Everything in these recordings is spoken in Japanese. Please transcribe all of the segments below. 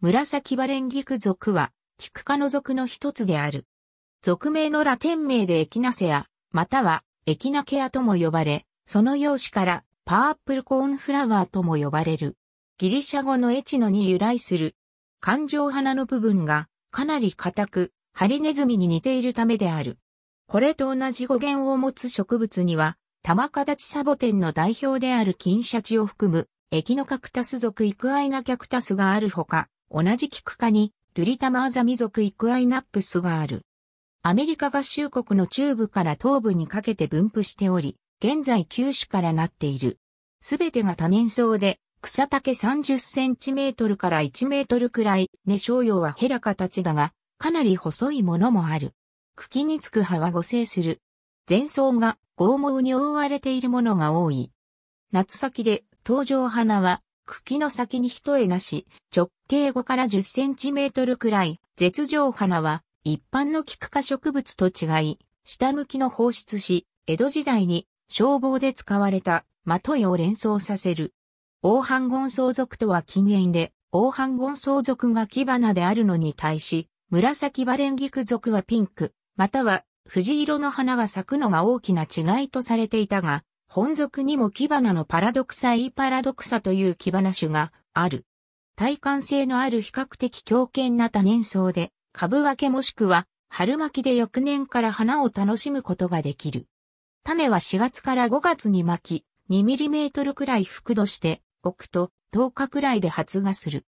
紫バレンギク属は、キク科の属の一つである。属名のラテン名でエキナセア、またはエキナケアとも呼ばれ、その容姿からパープルコーンフラワーとも呼ばれる。ギリシャ語のエチノに由来する。環状花の部分がかなり硬く、ハリネズミに似ているためである。これと同じ語源を持つ植物には、玉形サボテンの代表である金シャチを含む、エキノカクタス属イクアイナキャクタスがあるほか、同じ菊科に、ルリタマーザミ族イクアイナップスがある。アメリカ合衆国の中部から東部にかけて分布しており、現在九種からなっている。すべてが多年草で、草丈30センチメートルから1メートルくらい、根小葉はヘラ形だが、かなり細いものもある。茎につく葉は互生する。前草が剛毛に覆われているものが多い。夏先で、登場花は茎の先に一重なし、直径5から10センチメートルくらい、絶上花は、一般の菊科植物と違い、下向きの放出し、江戸時代に消防で使われた、まといを連想させる。黄半ゴン相続とは禁煙で、黄半ゴン相続が木花であるのに対し、紫バレンギク属はピンク、または藤色の花が咲くのが大きな違いとされていたが、本属にもキバナのパラドクサイパラドクサというキバナ種がある。体幹性のある比較的強健な多年草で、株分けもしくは春巻きで翌年から花を楽しむことができる。種は4月から5月に巻き、2トルくらい覆土して置くと10日くらいで発芽する。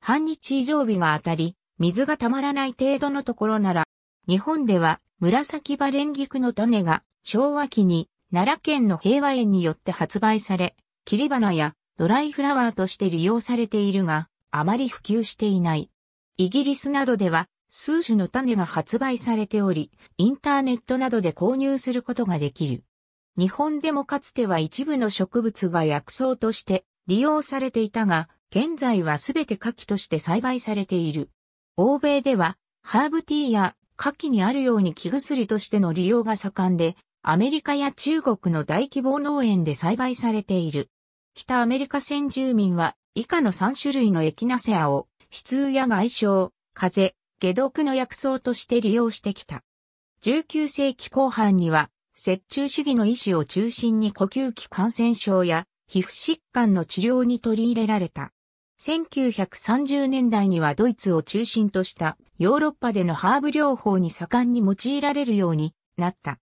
半日以上日が当たり、水がたまらない程度のところなら、日本では紫バレンギクの種が昭和期に奈良県の平和園によって発売され、切り花やドライフラワーとして利用されているが、あまり普及していない。イギリスなどでは数種の種が発売されており、インターネットなどで購入することができる。日本でもかつては一部の植物が薬草として利用されていたが、現在はすべて牡蠣として栽培されている。欧米では、ハーブティーや牡蠣にあるように木薬としての利用が盛んで、アメリカや中国の大規模農園で栽培されている。北アメリカ先住民は以下の3種類のエキナセアを、湿痛や外傷、風邪、解毒の薬草として利用してきた。19世紀後半には、折衷主義の医師を中心に呼吸器感染症や皮膚疾患の治療に取り入れられた。1930年代にはドイツを中心としたヨーロッパでのハーブ療法に盛んに用いられるようになった。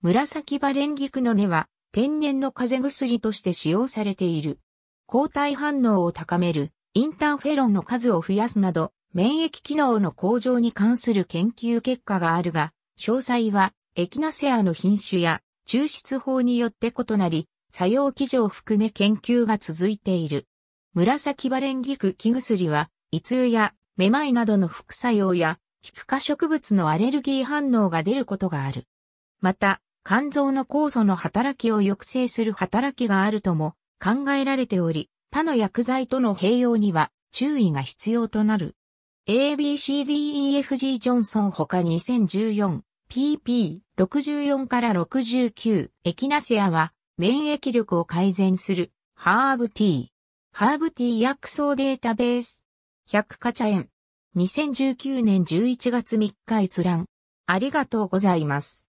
紫バンギ菊の根は天然の風邪薬として使用されている。抗体反応を高める、インターフェロンの数を増やすなど、免疫機能の向上に関する研究結果があるが、詳細はエキナセアの品種や抽出法によって異なり、作用基準を含め研究が続いている。紫バレンギク木薬は、胃痛やめまいなどの副作用や、菊化植物のアレルギー反応が出ることがある。また、肝臓の酵素の働きを抑制する働きがあるとも考えられており、他の薬剤との併用には注意が必要となる。ABCDEFG ジョンソン他 2014PP64 から69エキナセアは免疫力を改善するハーブティー。ハーブティー薬草データベース。100カチャ円。2019年11月3日閲覧。ありがとうございます。